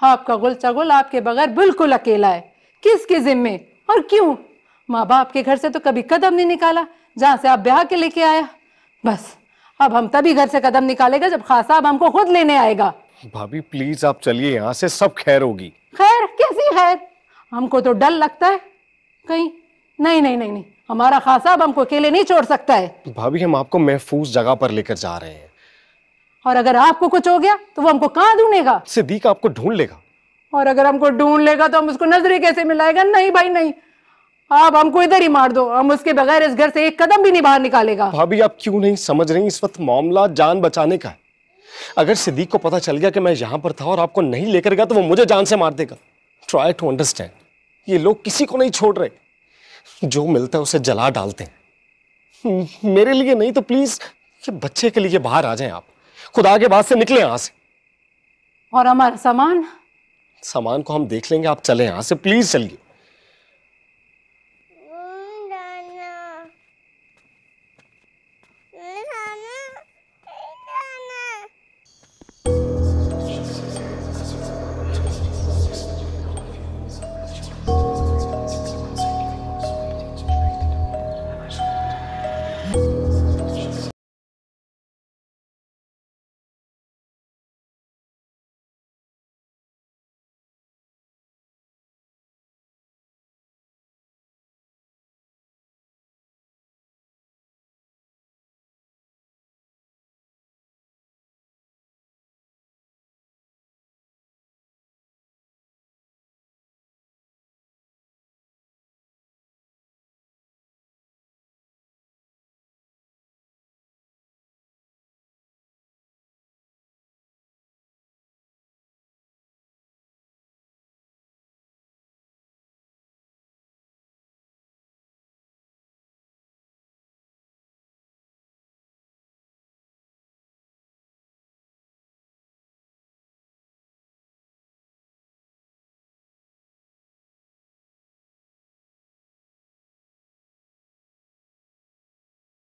हाँ, आपका गुलचा गुल आपके बगैर बिल्कुल अकेला है किसके जिम्मे और क्यों माँ बाप के घर से तो कभी कदम नहीं निकाला जहाँ से आप ब्याह के लेके आया बस अब हम तभी घर से कदम निकालेगा जब खास साहब हमको खुद लेने आएगा भाभी प्लीज आप चलिए यहाँ से सब खैर होगी खैर कैसी खैर हमको तो डर लगता है कहीं नहीं नहीं नहीं नहीं हमारा खास साहब हमको अकेले नहीं छोड़ सकता है भाभी हम आपको महफूज जगह पर लेकर जा रहे हैं और अगर आपको कुछ हो गया तो वो हमको कहाँ ढूंढेगा सिद्दीक आपको ढूंढ लेगा और अगर हमको ढूंढ लेगा तो हम उसको नजरे कैसे मिलाएगा नहीं भाई नहीं आप हमको इधर ही मार दो हम उसके बगैर इस घर से एक कदम भी नहीं बाहर निकालेगा भाभी आप क्यों नहीं समझ रही इस वक्त मामला जान बचाने का है अगर सिद्दीक को पता चल गया कि मैं यहां पर था और आपको नहीं लेकर गया तो वो मुझे जान से मार देगा ट्राई टू अंडरस्टैंड ये लोग किसी को नहीं छोड़ रहे जो मिलता है उसे जला डालते हैं मेरे लिए नहीं तो प्लीज ये बच्चे के लिए बाहर आ जाए आप खुदा के बाद से निकले यहां से और हमारा सामान सामान को हम देख लेंगे आप चले यहां से प्लीज चलिए